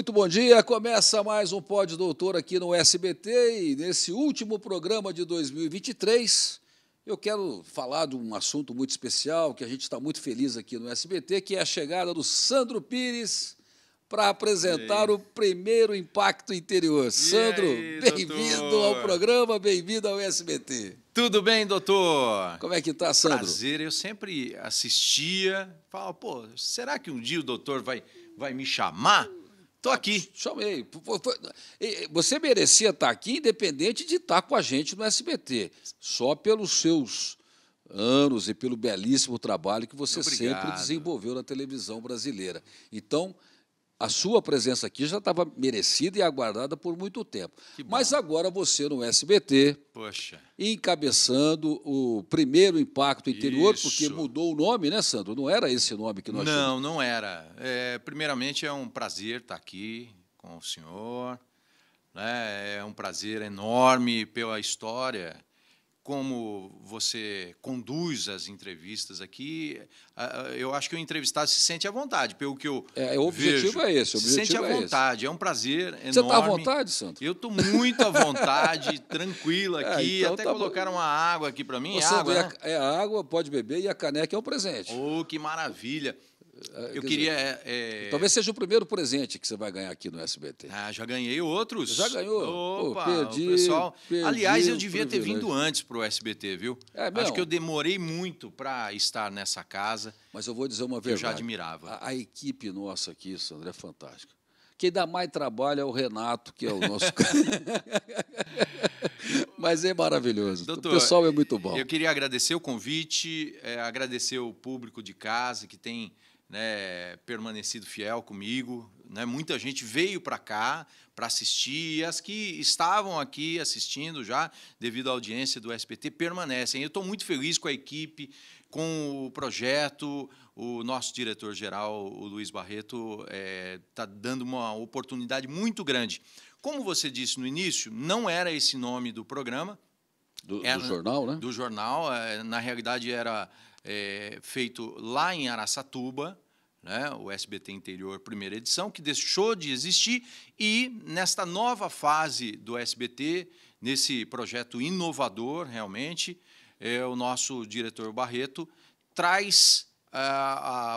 Muito bom dia. Começa mais um pódio, Doutor aqui no SBT e nesse último programa de 2023 eu quero falar de um assunto muito especial que a gente está muito feliz aqui no SBT, que é a chegada do Sandro Pires para apresentar o primeiro Impacto Interior. Sandro, bem-vindo ao programa, bem-vindo ao SBT. Tudo bem, doutor? Como é que tá, Sandro? Prazer, eu sempre assistia, falava, pô, será que um dia o doutor vai, vai me chamar? Estou aqui. Chamei. Você merecia estar aqui, independente de estar com a gente no SBT. Só pelos seus anos e pelo belíssimo trabalho que você Obrigado. sempre desenvolveu na televisão brasileira. Então, a sua presença aqui já estava merecida e aguardada por muito tempo. Mas agora você no SBT, Poxa. encabeçando o primeiro impacto interior, Isso. porque mudou o nome, né, Sandro? Não era esse nome que nós Não, tínhamos. não era. É, primeiramente, é um prazer estar aqui com o senhor. Né? É um prazer enorme pela história como você conduz as entrevistas aqui, eu acho que o entrevistado se sente à vontade, pelo que eu é, O objetivo vejo. é esse. se sente à é vontade, esse. é um prazer tá enorme. Você está à vontade, Santo? Eu estou muito à vontade, tranquila é, aqui, é, então até tá colocaram bom. uma água aqui para mim, Ô, é água, né? É água, pode beber e a caneca é um presente. Oh, que maravilha. Ah, eu queria. é, é... Talvez seja o primeiro presente que você vai ganhar aqui no SBT. Ah, já ganhei outros. Já ganhou? Opa, Pô, perdi, pessoal. Perdi Aliás, eu devia ter vindo antes para o SBT, viu? É, Acho que eu demorei muito para estar nessa casa. Mas eu vou dizer uma verdade. Eu já admirava. A, a equipe nossa aqui, Sandra, é fantástica. Quem dá mais trabalho é o Renato, que é o nosso. Mas é maravilhoso. Doutor, o pessoal é muito bom. Eu queria agradecer o convite, é, agradecer o público de casa que tem né, permanecido fiel comigo. Né? Muita gente veio para cá para assistir, e as que estavam aqui assistindo já, devido à audiência do SPT, permanecem. Eu estou muito feliz com a equipe, com o projeto. O nosso diretor-geral, o Luiz Barreto, está é, tá dando uma oportunidade muito grande. Como você disse no início, não era esse nome do programa. Do, era, do jornal, né? Do jornal. É, na realidade, era. É, feito lá em Araçatuba, né, o SBT Interior, primeira edição, que deixou de existir, e nesta nova fase do SBT, nesse projeto inovador, realmente, é, o nosso diretor Barreto traz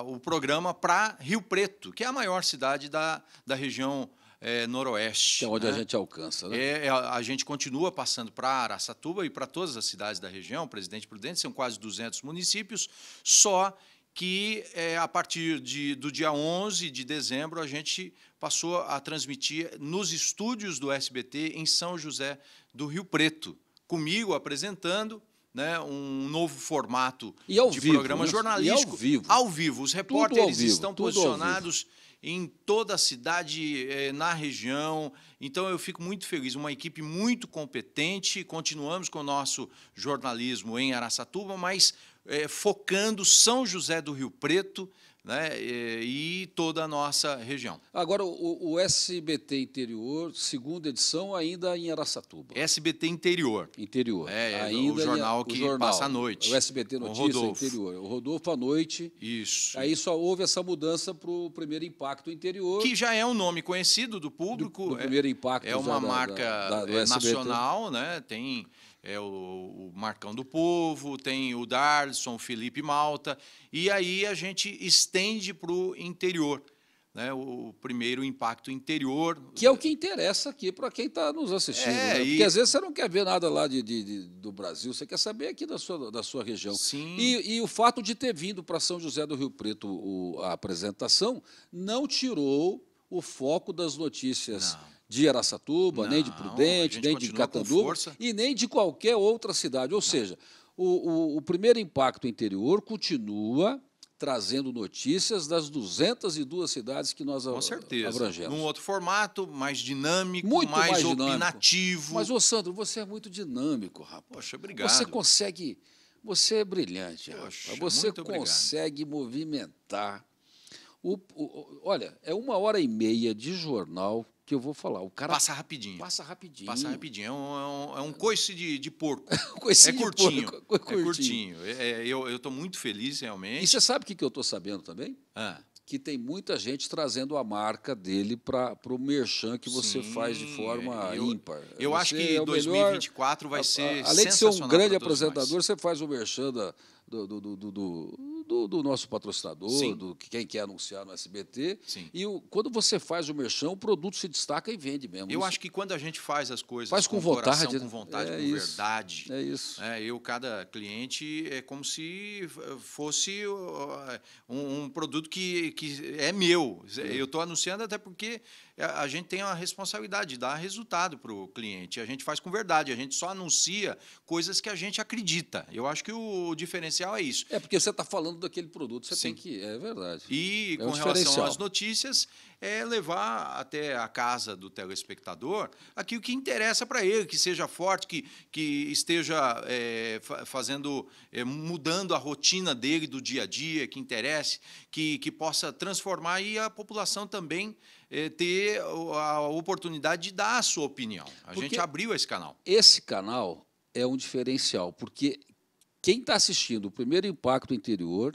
o programa para Rio Preto, que é a maior cidade da, da região é, noroeste. Que é onde né? a gente alcança, né? É, é, a, a gente continua passando para Araçatuba e para todas as cidades da região, Presidente Prudente, são quase 200 municípios, só que é, a partir de, do dia 11 de dezembro a gente passou a transmitir nos estúdios do SBT em São José do Rio Preto, comigo apresentando né, um novo formato de vivo, programa né? jornalístico. ao vivo. Ao vivo. Os repórteres vivo, estão posicionados em toda a cidade, é, na região. Então, eu fico muito feliz. Uma equipe muito competente. Continuamos com o nosso jornalismo em Araçatuba, mas é, focando São José do Rio Preto né, é, e toda a nossa região. Agora, o, o, SBT Interior, segunda edição, ainda em Araçatuba. SBT Interior. Interior. É, é ainda o jornal em, que o jornal, passa à noite. O SBT Notícia o Interior. O Rodolfo à noite. Isso. Aí só houve essa mudança para o Primeiro Impacto Interior. Que já é um nome conhecido do público. Do, do primeiro é, Impacto. É, é uma da, marca da, da, nacional, né? tem é o, o Marcão do Povo, tem o Darson, Felipe Malta, e aí a gente estende para o interior. Né, o primeiro impacto interior. Que é o que interessa aqui para quem está nos assistindo. É, né? Porque e... às vezes você não quer ver nada lá de, de, de, do Brasil, você quer saber aqui da sua, da sua região. Sim. E, e o fato de ter vindo para São José do Rio Preto o, a apresentação não tirou o foco das notícias. Não de Araçatuba, nem de Prudente, nem de Catanduva e nem de qualquer outra cidade. Ou não. seja, o, o, o primeiro impacto interior continua trazendo notícias das 202 cidades que nós abrangemos. Com certeza. abrangemos. Num outro formato, mais dinâmico, muito mais, mais dinâmico. opinativo. Mas, ô Sandro, você é muito dinâmico, rapaz. Poxa, obrigado. Você consegue. Você é brilhante, Poxa, rapaz. Você consegue movimentar. O, o, olha, é uma hora e meia de jornal que eu vou falar. O cara passa rapidinho. Passa rapidinho. Passa rapidinho. É um, é um, é coice de, de porco. É coice é, curtinho, porco. é, é curtinho. É curtinho. É, eu estou muito feliz, realmente. E você sabe o que, que eu estou sabendo também? Ah. Que tem muita gente trazendo a marca dele para o merchan que você Sim, faz de forma eu, ímpar. Eu você acho que é 2024 melhor, vai ser a, a, Além de ser um grande apresentador, nós. você faz o merchan da, do, do, do, do do, nosso patrocinador, Sim. do quem quer anunciar no SBT. Sim. E o, quando você faz o merchan, o produto se destaca e vende mesmo. Eu isso. acho que quando a gente faz as coisas faz com, com vontade, coração, com né? vontade, é com isso. verdade. É isso. É, eu, cada cliente, é como se fosse um, um produto que, que é meu. É. Eu estou anunciando até porque é, a gente tem a responsabilidade de dar resultado para o cliente. A gente faz com verdade, a gente só anuncia coisas que a gente acredita. Eu acho que o diferencial é isso. É porque você está falando daquele produto, você Sim. tem que. É verdade. E é com relação às notícias, é levar até a casa do telespectador aquilo que interessa para ele, que seja forte, que, que esteja é, fazendo, é, mudando a rotina dele do dia a dia, que interesse, que, que possa transformar e a população também é, ter a oportunidade de dar a sua opinião. A porque gente abriu esse canal. Esse canal é um diferencial, porque quem está assistindo o primeiro impacto interior,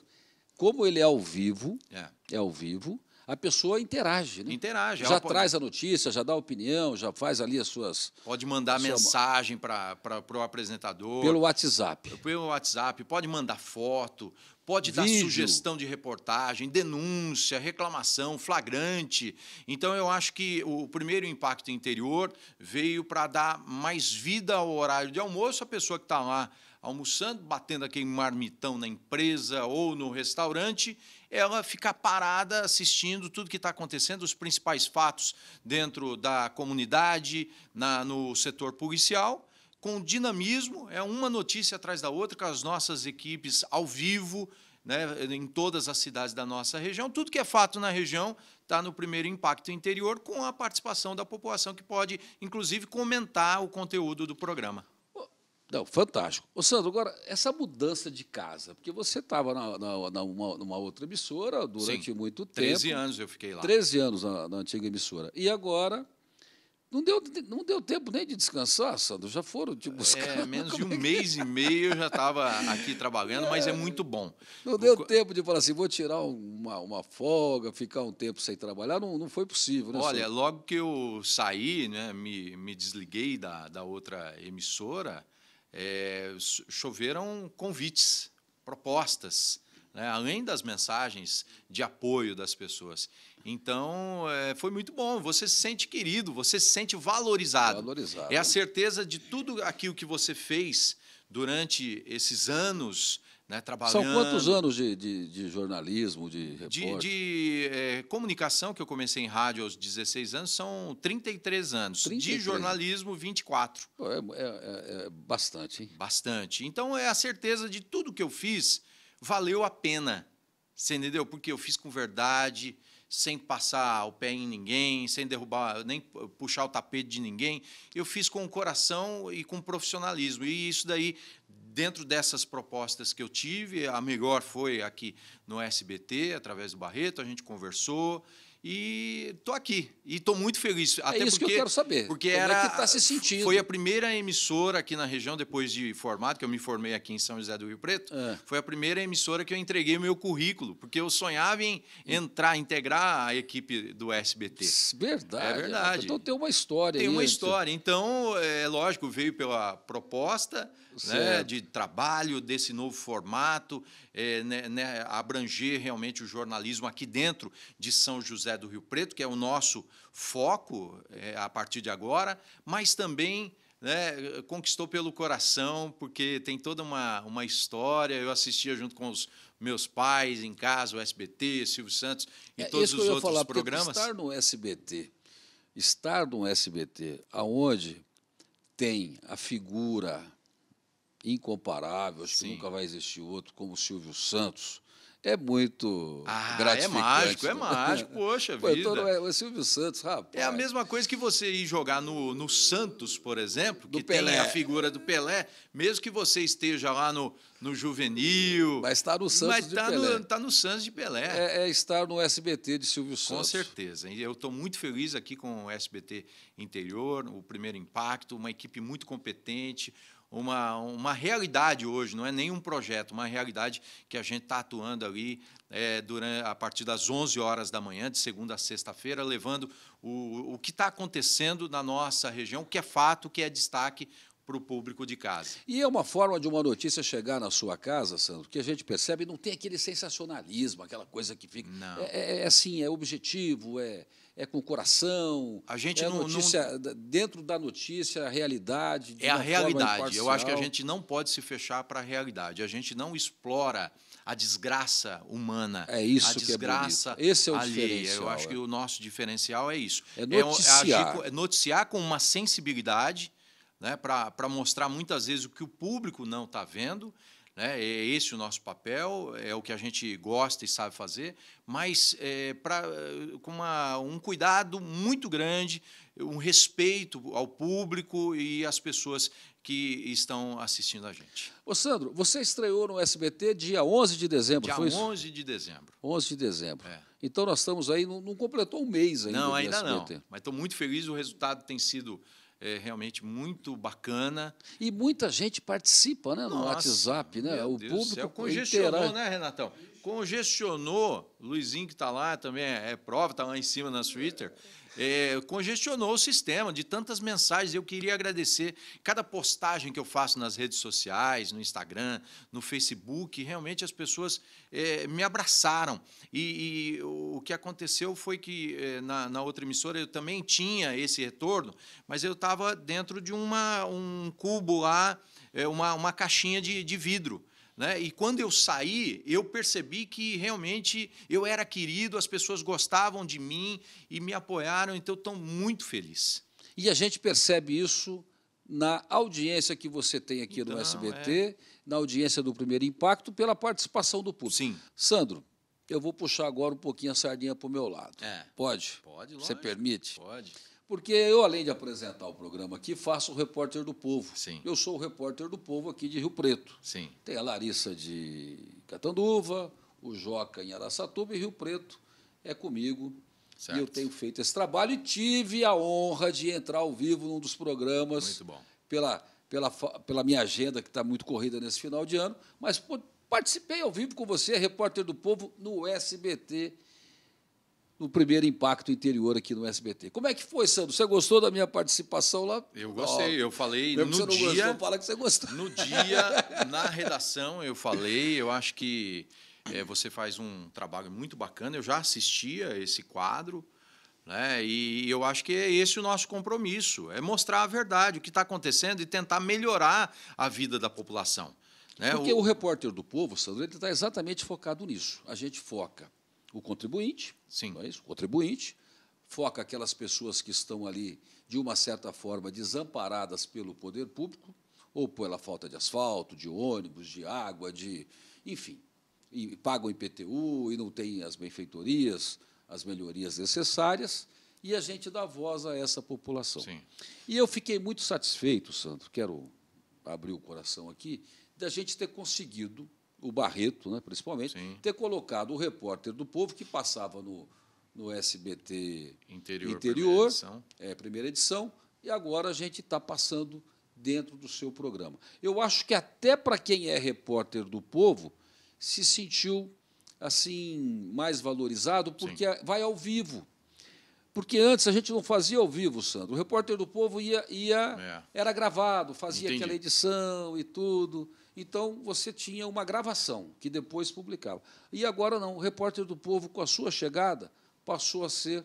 como ele é ao vivo, é, é ao vivo, a pessoa interage. Né? Interage. Já pode... traz a notícia, já dá opinião, já faz ali as suas. Pode mandar sua... mensagem para o apresentador. Pelo WhatsApp. Pelo WhatsApp, pode mandar foto, pode Vídeo. dar sugestão de reportagem, denúncia, reclamação, flagrante. Então, eu acho que o primeiro impacto interior veio para dar mais vida ao horário de almoço. A pessoa que está lá almoçando, batendo aquele marmitão na empresa ou no restaurante, ela fica parada assistindo tudo que está acontecendo, os principais fatos dentro da comunidade, na, no setor policial, com dinamismo, é uma notícia atrás da outra, com as nossas equipes ao vivo, né, em todas as cidades da nossa região. Tudo que é fato na região está no primeiro impacto interior, com a participação da população, que pode, inclusive, comentar o conteúdo do programa. Não, fantástico. Ô Sandro, agora, essa mudança de casa, porque você estava numa, outra emissora durante Sim, muito tempo. 13 anos eu fiquei lá. 13 anos na, na, antiga emissora. E agora. Não deu, não deu tempo nem de descansar, Sandro. Já foram te buscar. É, menos de um é mês e meio eu já estava aqui trabalhando, é, mas é muito bom. Não deu tempo de falar assim, vou tirar uma, uma folga, ficar um tempo sem trabalhar. Não, não foi possível, né, Olha, Sandro? logo que eu saí, né, me, me desliguei da, da outra emissora, é, choveram convites, propostas, né, além das mensagens de apoio das pessoas. Então, é, foi muito bom. Você se sente querido, você se sente valorizado. valorizado. É a certeza de tudo aquilo que você fez durante esses anos né, trabalhando. São quantos anos de, de, de jornalismo, de repórter? De, de eh, é, comunicação, que eu comecei em rádio aos 16 anos, são 33 anos. 33. De jornalismo, 24. É, é, é, é bastante, hein? Bastante. Então, é a certeza de tudo que eu fiz valeu a pena. Você entendeu? Porque eu fiz com verdade, sem passar o pé em ninguém, sem derrubar, nem puxar o tapete de ninguém. Eu fiz com o coração e com profissionalismo. E isso daí dentro dessas propostas que eu tive, a melhor foi aqui no SBT, através do Barreto, a gente conversou e estou aqui. E estou muito feliz. É até isso porque, que eu quero saber. Porque Como é era, é que está se sentindo? Foi a primeira emissora aqui na região, depois de formado, que eu me formei aqui em São José do Rio Preto, é. foi a primeira emissora que eu entreguei meu currículo, porque eu sonhava em entrar, integrar a equipe do SBT. Verdade. É, é verdade. Então tem uma história. Tem aí, uma história. Então, é lógico, veio pela proposta né, de trabalho, desse novo formato, é, né, né, abranger realmente o jornalismo aqui dentro de São José do Rio Preto, que é o nosso foco é, a partir de agora, mas também né, conquistou pelo coração, porque tem toda uma, uma história. Eu assistia junto com os meus pais em casa, o SBT, Silvio Santos e é, todos os outros falar, programas. Estar no SBT, estar no SBT, aonde tem a figura incomparável, acho Sim. que nunca vai existir outro, como o Silvio Santos. É muito ah, é gratificante. É mágico, é né? mágico, poxa Pô, então vida. Tô, o é, Silvio Santos, rapaz. É a mesma coisa que você ir jogar no, no Santos, por exemplo, do que Pelé. tem a figura do Pelé, mesmo que você esteja lá no, no Juvenil. Vai estar tá no Santos de tá Pelé. Está no Santos de Pelé. É, é, estar no SBT de Silvio Santos. Com certeza. Eu estou muito feliz aqui com o SBT Interior, o Primeiro Impacto, uma equipe muito competente, uma, uma realidade hoje, não é nenhum projeto, uma realidade que a gente está atuando ali é, durante, a partir das 11 horas da manhã, de segunda a sexta-feira, levando o, o que está acontecendo na nossa região, o que é fato, o que é destaque, para o público de casa. E é uma forma de uma notícia chegar na sua casa, Sandro, que a gente percebe não tem aquele sensacionalismo, aquela coisa que fica. Não. É, é, é assim, é objetivo, é, é com o coração. A gente é não, notícia, não, dentro da notícia, a realidade. É a realidade. Eu acho que a gente não pode se fechar para a realidade. A gente não explora a desgraça humana. É isso a desgraça que é bonito. Esse é o alheia. diferencial. Eu acho é. que o é. nosso diferencial é isso. É, é noticiar. É, agir, é noticiar com uma sensibilidade né, para mostrar muitas vezes o que o público não está vendo. Né, é esse o nosso papel, é o que a gente gosta e sabe fazer, mas é, pra, com uma, um cuidado muito grande, um respeito ao público e às pessoas que estão assistindo a gente. Ô Sandro, você estreou no SBT dia 11 de dezembro, dia foi isso? Dia 11 de dezembro. 11 de dezembro. É. Então nós estamos aí, não, não completou um mês ainda Não, ainda não, mas estou muito feliz, o resultado tem sido é realmente muito bacana. E muita gente participa né, no WhatsApp, né? o Deus público céu, congestionou, interage. né, Renatão? Congestionou. Luizinho que está lá também é, é prova, está lá em cima na Twitter é, congestionou o sistema de tantas mensagens. Eu queria agradecer cada postagem que eu faço nas redes sociais, no Instagram, no Facebook. Realmente as pessoas é, me abraçaram. E, e, o que aconteceu foi que é, na, na, outra emissora eu também tinha esse retorno, mas eu estava dentro de uma, um cubo lá, é, uma, uma caixinha de, de vidro. Né? E quando eu saí, eu percebi que realmente eu era querido, as pessoas gostavam de mim e me apoiaram, então estou muito feliz. E a gente percebe isso na audiência que você tem aqui então, no SBT, é... na audiência do Primeiro Impacto, pela participação do público. Sim. Sandro, eu vou puxar agora um pouquinho a sardinha para o meu lado. É. Pode? Pode, lógico. Você permite? Pode. Porque eu, além de apresentar o programa aqui, faço o repórter do povo. Sim. Eu sou o repórter do povo aqui de Rio Preto. Sim. Tem a Larissa de Catanduva, o Joca em Araçatuba e Rio Preto é comigo. Certo. E eu tenho feito esse trabalho e tive a honra de entrar ao vivo num dos programas. Muito bom. Pela, pela, pela minha agenda, que está muito corrida nesse final de ano, mas participei ao vivo com você, repórter do povo, no SBT no primeiro impacto interior aqui no SBT. Como é que foi, Sandro? Você gostou da minha participação lá? Eu gostei, oh, eu falei no você dia. Gostou, fala que você gostou. No dia, na redação, eu falei, eu acho que é, você faz um trabalho muito bacana. Eu já assistia esse quadro. Né? E eu acho que é esse o nosso compromisso: é mostrar a verdade, o que está acontecendo e tentar melhorar a vida da população. Né? Porque o... o repórter do povo, Sandro, ele está exatamente focado nisso. A gente foca o contribuinte, Sim. Não é isso? contribuinte foca aquelas pessoas que estão ali, de uma certa forma, desamparadas pelo poder público, ou pela falta de asfalto, de ônibus, de água, de. enfim. E pagam IPTU e não têm as benfeitorias, as melhorias necessárias, e a gente dá voz a essa população. Sim. E eu fiquei muito satisfeito, Santo, quero abrir o coração aqui, da gente ter conseguido o Barreto, né, principalmente, Sim. ter colocado o repórter do povo que passava no, no SBT Interior, interior primeira edição. É, primeira edição, e agora a gente está passando dentro do seu programa. Eu acho que até para quem é repórter do povo se sentiu assim mais valorizado porque Sim. vai ao vivo. Porque antes a gente não fazia ao vivo, Sandro. O repórter do povo ia, ia é. era gravado, fazia Entendi. aquela edição e tudo. Então você tinha uma gravação que depois publicava. E agora não, o repórter do povo, com a sua chegada, passou a ser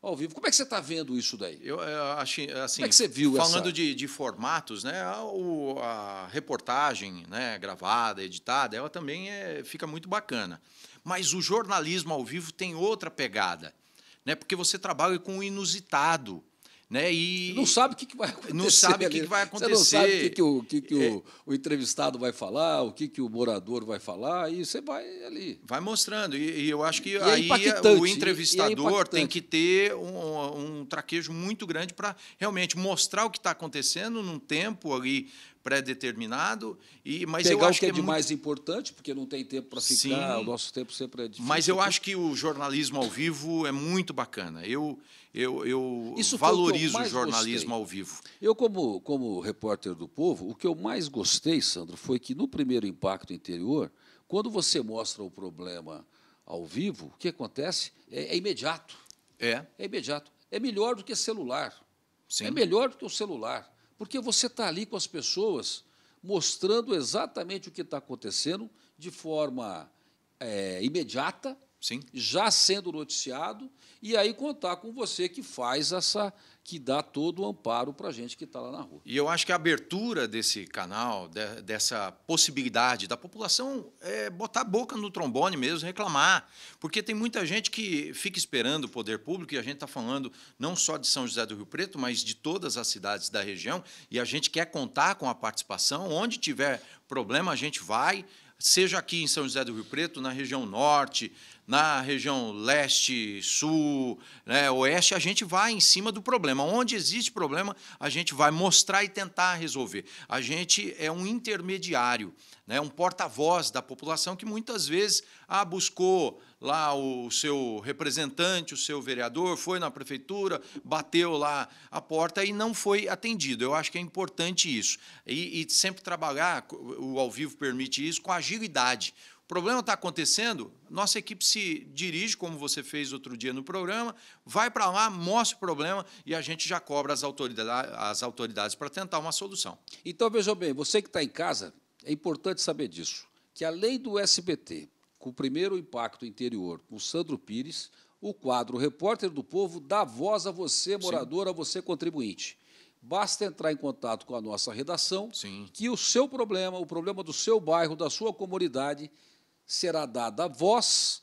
ao vivo. Como é que você está vendo isso daí? Eu, é, acho é, assim. Como é que você viu Falando essa... de, de, formatos, né? A, a, reportagem, né, gravada, editada, ela também é, fica muito bacana. Mas o jornalismo ao vivo tem outra pegada, né? Porque você trabalha com o inusitado. Né? E não sabe o que, que vai acontecer. Não sabe o que, que, vai acontecer. Você não sabe o que, que, o, que, que é. o, o, entrevistado vai falar, o que, que o morador vai falar, e você vai ali. Vai mostrando. E, e eu acho que e é aí é o entrevistador é tem que ter um, um traquejo muito grande para realmente mostrar o que está acontecendo num tempo ali pré-determinado. E, mas Pegar eu acho que, é, é, de muito... mais importante, porque não tem tempo para ficar, Sim, o nosso tempo sempre é difícil. Mas eu né? acho que o jornalismo ao vivo é muito bacana. Eu, eu, eu Isso valorizo o, o, jornalismo gostei. ao vivo. Eu, como, como repórter do povo, o que eu mais gostei, Sandro, foi que no primeiro impacto interior, quando você mostra o problema ao vivo, o que acontece é, é imediato. É. É imediato. É melhor do que celular. Sim. É melhor do que o celular. Porque você está ali com as pessoas mostrando exatamente o que está acontecendo de forma é, imediata Sim. já sendo noticiado, e aí contar com você que faz essa, que dá todo o amparo para a gente que está lá na rua. E eu acho que a abertura desse canal, de, dessa possibilidade da população é botar a boca no trombone mesmo, reclamar. Porque tem muita gente que fica esperando o poder público, e a gente está falando não só de São José do Rio Preto, mas de todas as cidades da região, e a gente quer contar com a participação. Onde tiver problema, a gente vai. Seja aqui em São José do Rio Preto, na região norte, na região leste, sul, né, oeste, a gente vai em cima do problema. Onde existe problema, a gente vai mostrar e tentar resolver. A gente é um intermediário, né, um porta-voz da população que muitas vezes ah, buscou lá o seu representante, o seu vereador, foi na prefeitura, bateu lá a porta e não foi atendido. Eu acho que é importante isso. E, e sempre trabalhar, o ao vivo permite isso, com agilidade. O problema está acontecendo, nossa equipe se dirige, como você fez outro dia no programa, vai para lá, mostra o problema e a gente já cobra as autoridades, as autoridades para tentar uma solução. Então, veja bem, você que está em casa, é importante saber disso, que a lei do SBT, com o primeiro impacto interior, o Sandro Pires, o quadro Repórter do Povo dá voz a você, morador, Sim. a você, contribuinte. Basta entrar em contato com a nossa redação, Sim. que o seu problema, o problema do seu bairro, da sua comunidade, será dada a voz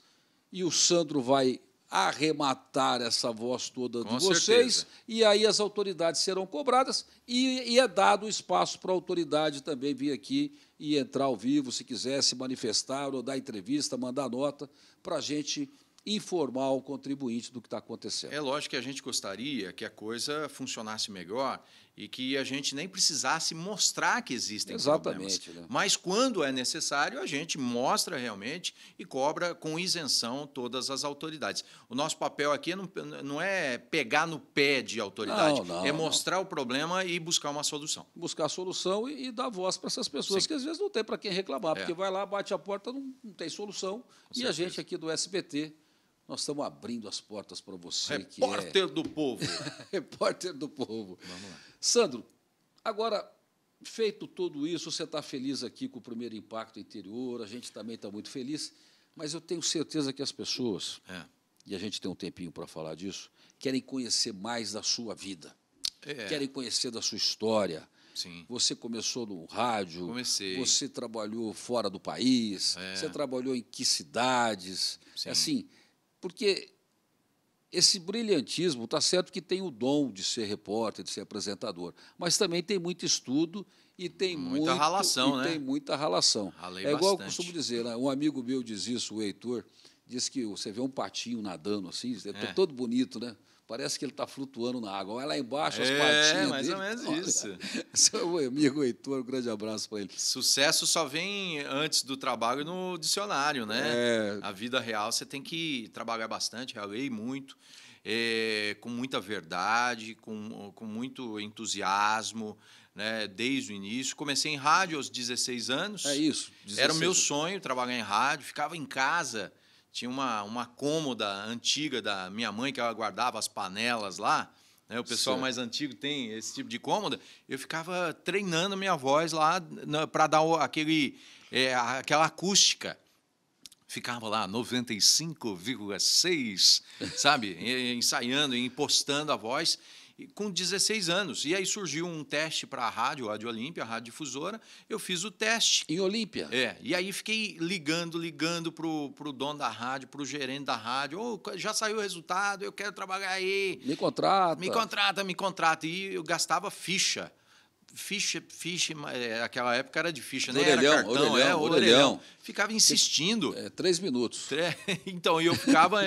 e o Sandro vai arrematar essa voz toda Com de vocês certeza. e aí as autoridades serão cobradas e, e é dado espaço para a autoridade também vir aqui e entrar ao vivo, se quiser se manifestar ou dar entrevista, mandar nota para a gente informar o contribuinte do que está acontecendo. É lógico que a gente gostaria que a coisa funcionasse melhor e que a gente nem precisasse mostrar que existem Exatamente, problemas. Né? Mas quando é necessário, a gente mostra realmente e cobra com isenção todas as autoridades. O nosso papel aqui não, não é pegar no pé de autoridade, não, não, é mostrar o problema e buscar uma solução. Buscar a solução e, e dar voz para essas pessoas Sim. que às vezes não tem para quem reclamar, é. porque vai lá, bate a porta, não, não tem solução. Com e certeza. a gente aqui do SBT nós estamos abrindo as portas para você. É Repórter é... do povo. Repórter do povo. Vamos lá. Sandro, agora, feito tudo isso, você está feliz aqui com o primeiro impacto interior, a gente também está muito feliz, mas eu tenho certeza que as pessoas, é. e a gente tem um tempinho para falar disso, querem conhecer mais da sua vida. É. Querem conhecer da sua história. Sim. Você começou no rádio. Comecei. Você trabalhou fora do país. É. Você trabalhou em que cidades? Sim. Assim, porque esse brilhantismo, está certo que tem o dom de ser repórter, de ser apresentador, mas também tem muito estudo e tem muita muito, ralação, né? Tem muita ralação. Ralei é igual eu costumo dizer, né? um amigo meu diz isso, o Heitor, diz que você vê um patinho nadando assim, é, é. todo bonito, né? Parece que ele está flutuando na água. Olha lá embaixo, as é, patinhas. É, mais dele. ou menos isso. Seu amigo Heitor, um grande abraço para ele. Sucesso só vem antes do trabalho no dicionário, né? É. A vida real você tem que trabalhar bastante, realei muito, é, com muita verdade, com, com muito entusiasmo. Né, desde o início. Comecei em rádio aos 16 anos. É isso. 16. Era o meu sonho trabalhar em rádio. Ficava em casa tinha uma, uma cômoda antiga da minha mãe que ela guardava as panelas lá. Né? O pessoal mais antigo tem esse tipo de cômoda. Eu ficava treinando minha voz lá para dar aquele, é, aquela acústica. Ficava lá 95,6, sabe? Ensaiando e impostando a voz com 16 anos. E aí surgiu um teste para a rádio, a Rádio Olímpia, a rádio difusora. Eu fiz o teste. Em Olímpia? É. E aí fiquei ligando, ligando para o dono da rádio, para o gerente da rádio. Oh, já saiu o resultado, eu quero trabalhar aí. Me contrata. Me contrata, me contrata. E eu gastava ficha ficha, ficha, é, aquela época era de ficha, né? Orelhão, era cartão, orelhão, é, orelhão. orelhão. Ficava insistindo. É, três minutos. Então, e eu ficava.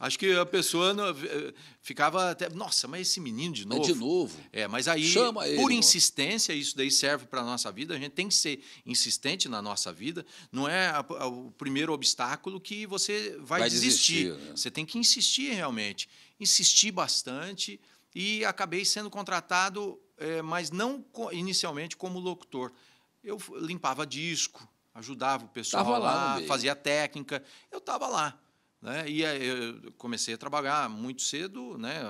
acho que a pessoa eh, ficava até. Nossa, mas esse menino de é novo. É de novo. É, mas aí, Chama ele, por insistência, isso daí serve para a nossa vida. A gente tem que ser insistente na nossa vida. Não é a, a, o primeiro obstáculo que você vai, vai desistir. desistir né? Você tem que insistir realmente. Insisti bastante e acabei sendo contratado é, mas não inicialmente como locutor. Eu limpava disco, ajudava o pessoal tava lá, lá fazia técnica, eu estava lá. Né? E eu comecei a trabalhar muito cedo, né?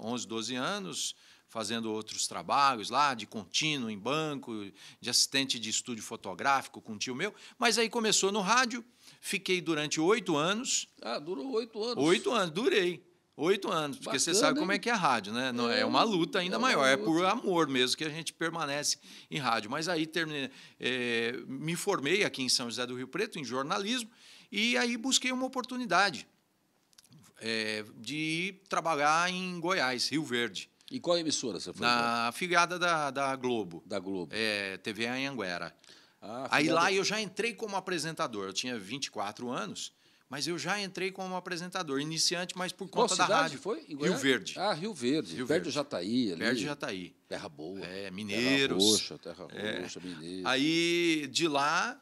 11, 12 anos, fazendo outros trabalhos lá, de contínuo em banco, de assistente de estúdio fotográfico com um tio meu. Mas aí começou no rádio, fiquei durante oito anos. Ah, durou oito anos. Oito anos, durei. Oito anos, porque Bacana, você sabe hein? como é que é a rádio, né? Não, é, é uma luta ainda é uma maior, luta. é por amor mesmo que a gente permanece em rádio. Mas aí terminei, é, me formei aqui em São José do Rio Preto, em jornalismo, e aí busquei uma oportunidade é, de trabalhar em Goiás, Rio Verde. E qual emissora você foi? Na afiliada da, da Globo. Da Globo. É, TV Anhanguera. Ah, aí lá eu já entrei como apresentador, eu tinha 24 anos. Mas eu já entrei como apresentador, iniciante, mas por conta Qual da rádio. foi? Em Rio Verde. Ah, Rio Verde. Rio Verde Verde. está Jataí. Verde já está Jataí. Terra boa. É, Mineiros. Terra roxa, terra é. roxa, Mineiros. Aí, de lá,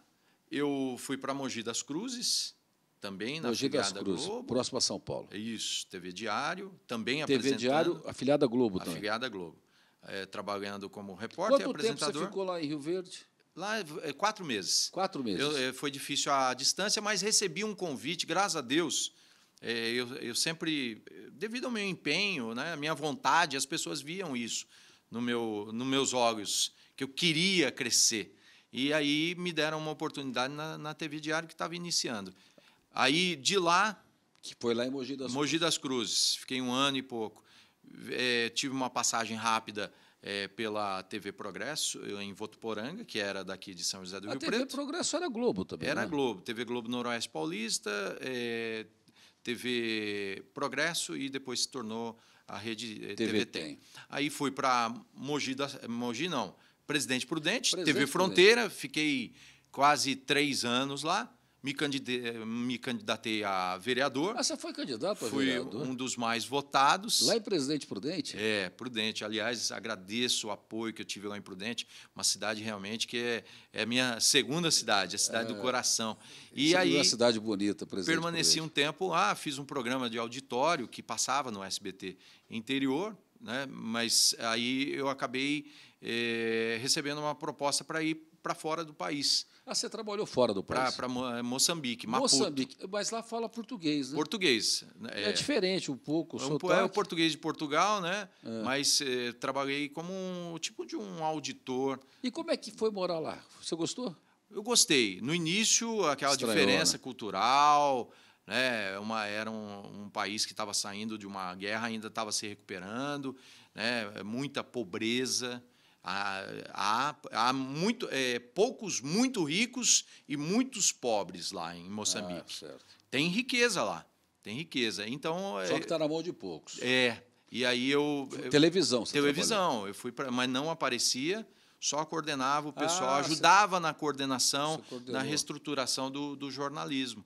eu fui para Mogi das Cruzes, também na Mogi das Cruzes, Globo. próximo a São Paulo. É isso, TV Diário, também TV apresentando. TV Diário, afiliada Globo também. Afiliada Globo. É, trabalhando como repórter Quanto e apresentador. Quanto tempo você ficou lá em Rio Verde? Lá, é, quatro meses. Quatro meses. Eu, é, foi difícil a distância, mas recebi um convite, graças a Deus. É, eu, eu, sempre, devido ao meu empenho, né, à minha vontade, as pessoas viam isso no meu, nos meus olhos, que eu queria crescer. E aí me deram uma oportunidade na, na TV Diário que estava iniciando. Aí de lá. Que foi lá em Mogi das Mogi Cruzes. Cruzes. Fiquei um ano e pouco. É, tive uma passagem rápida é, pela TV Progresso, eh, em Votuporanga, que era daqui de São José do Rio Preto. A TV Progresso era Globo também. Era né? Globo, TV Globo Noroeste Paulista, é, eh, TV Progresso e depois se tornou a rede eh, TV, Tem. Aí fui para Mogi, da, Mogi não, Presidente Prudente, Presidente TV Prudente. Fronteira, fiquei quase três anos lá me, candide... me candidatei a vereador. Ah, você foi candidato a Fui vereador? Fui um dos mais votados. Lá em Presidente Prudente? É, Prudente. Aliás, agradeço o apoio que eu tive lá em Prudente, uma cidade realmente que é, é minha segunda cidade, a cidade é... do coração. E você aí, uma cidade bonita, Presidente Permaneci Prudente. um tempo lá, fiz um programa de auditório que passava no SBT interior, né? mas aí eu acabei é, recebendo uma proposta para ir para fora do país. Ah, você trabalhou fora do país? Para eh, Moçambique, Maputo. Moçambique, mas lá fala português, né? Português. É, é diferente um pouco. É, um, é o português de Portugal, né? É. Mas é, trabalhei como um tipo de um auditor. E como é que foi morar lá? Você gostou? Eu gostei. No início, aquela Estranhou, diferença né? cultural, né? Uma, era um, um país que estava saindo de uma guerra, ainda estava se recuperando, né? muita pobreza. Há, há, há muito, é, poucos muito ricos e muitos pobres lá em Moçambique. Ah, tem riqueza lá, tem riqueza. Então é só que está na mão de poucos. É. E aí eu televisão. Tá televisão. Eu fui pra, mas não aparecia. Só coordenava o ah, pessoal, ah, ajudava você... na coordenação, na reestruturação do, do jornalismo.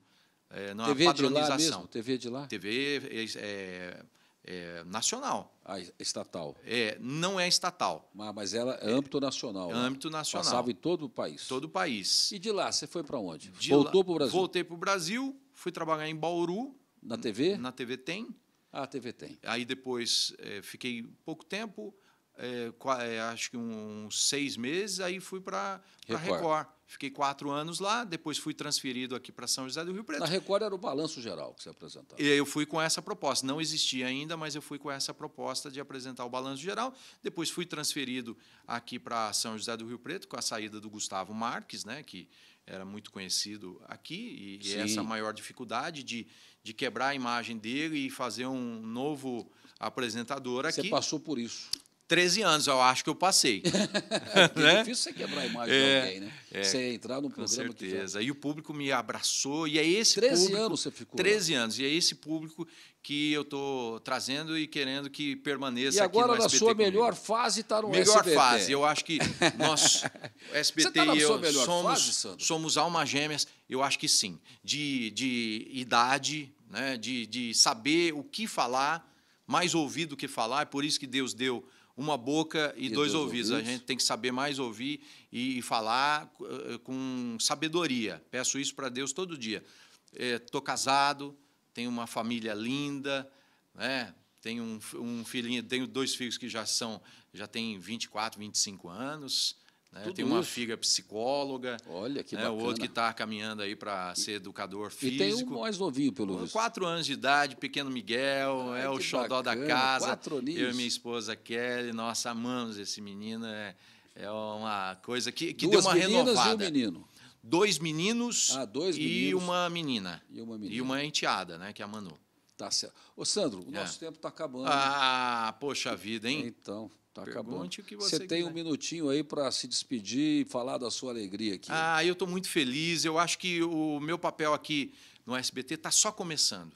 É, TV padronização. De lá mesmo? TV de lá? TV é, é, é, nacional. A estatal. É, não é estatal. mas ela é âmbito nacional. É, âmbito nacional. Passava em todo o país. Todo o país. E de lá, você foi para onde? De Voltou para o Brasil? Voltei para o Brasil, fui trabalhar em Bauru. Na TV? Na TV Tem. Ah, a TV Tem. Aí depois é, fiquei pouco tempo, é, é acho que uns seis meses, aí fui para Record. Record. Fiquei quatro anos lá, depois fui transferido aqui para São José do Rio Preto. Na Record era o balanço geral que você apresentava. Eu fui com essa proposta, não existia ainda, mas eu fui com essa proposta de apresentar o balanço geral. Depois fui transferido aqui para São José do Rio Preto com a saída do Gustavo Marques, né, que era muito conhecido aqui, e Sim. essa é maior dificuldade de, de quebrar a imagem dele e fazer um novo apresentador aqui. Você passou por isso. 13 anos, eu acho que eu passei. é né? difícil você quebrar a imagem é, de alguém, né? É, você entrar num programa. Com certeza. Que E o público me abraçou, e é esse 13 público. 13 anos você ficou. 13 lá. anos, e é esse público que eu estou trazendo e querendo que permaneça e aqui no SBT. agora, na sua comigo. melhor fase, está no melhor SBT. Melhor fase, eu acho que nós, SBT tá e eu, somos, fase, somos almas gêmeas, eu acho que sim. De, de idade, né? de, de saber o que falar, mais ouvir do que falar, é por isso que Deus deu uma boca e, e dois, dois ouvidos. ouvidos. A gente tem que saber mais ouvir e falar eh, com sabedoria. Peço isso para Deus todo dia. Estou eh, é, casado, tenho uma família linda, né? tenho um, um filhinho, tenho dois filhos que já são, já têm 24, 25 anos. Né? Tem uma isso. filha psicóloga. Olha que né? bacana. O outro que está caminhando aí para ser educador físico. E tem um mais novinho, pelo menos. Quatro anos de idade, pequeno Miguel, Ai, é o xodó bacana. da casa. Quatro aninhos. Eu e minha esposa Kelly, nós amamos esse menino. É, é uma coisa que, que deu uma renovada. E um menino. Dois meninos, ah, dois meninos e uma menina. E uma menina. E uma enteada, né? Que é a Manu. Tá certo. Ô, Sandro, o é. nosso tempo está acabando. Ah, poxa vida, hein? Então. Tá acabando. que você, você tem quiser. um minutinho aí para se despedir e falar da sua alegria aqui. Ah, eu estou muito feliz. Eu acho que o meu papel aqui no SBT está só começando.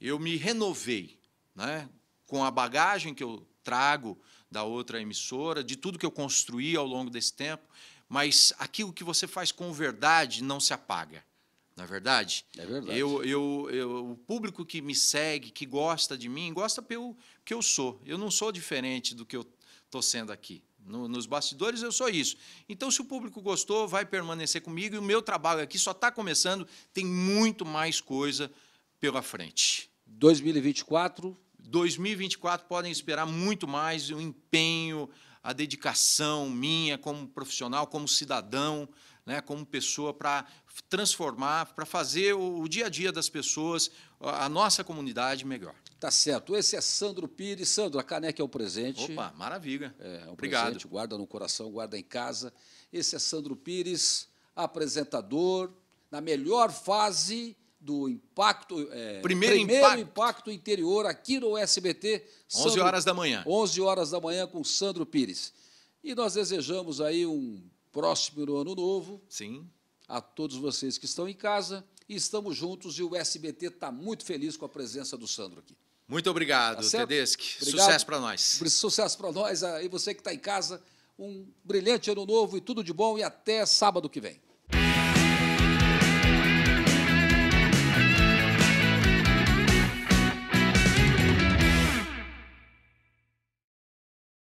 Eu me renovei, né? Com a bagagem que eu trago da outra emissora, de tudo que eu construí ao longo desse tempo, mas aquilo que você faz com verdade não se apaga. Na é verdade, é verdade. Eu, eu, eu, o público que me segue, que gosta de mim, gosta pelo que eu sou. Eu não sou diferente do que eu estou sendo aqui. No, nos bastidores eu sou isso. Então, se o público gostou, vai permanecer comigo. E o meu trabalho aqui só está começando, tem muito mais coisa pela frente. 2024? 2024 podem esperar muito mais o empenho, a dedicação minha como profissional, como cidadão né, como pessoa para transformar, para fazer o, o, dia a dia das pessoas, a, nossa comunidade melhor. Tá certo. Esse é Sandro Pires. Sandro, a caneca é o um presente. Opa, maravilha. É, é um Obrigado. presente, guarda no coração, guarda em casa. Esse é Sandro Pires, apresentador, na melhor fase do impacto. É, primeiro, primeiro impacto. impacto. interior aqui no SBT. 11 Sandro, horas da manhã. 11 horas da manhã com Sandro Pires. E nós desejamos aí um Próximo ano novo. Sim. A todos vocês que estão em casa. E estamos juntos e o SBT está muito feliz com a presença do Sandro aqui. Muito obrigado, tá Tedeschi. Obrigado. Sucesso para nós. Sucesso para nós. E você que está em casa, um brilhante ano novo e tudo de bom. E até sábado que vem.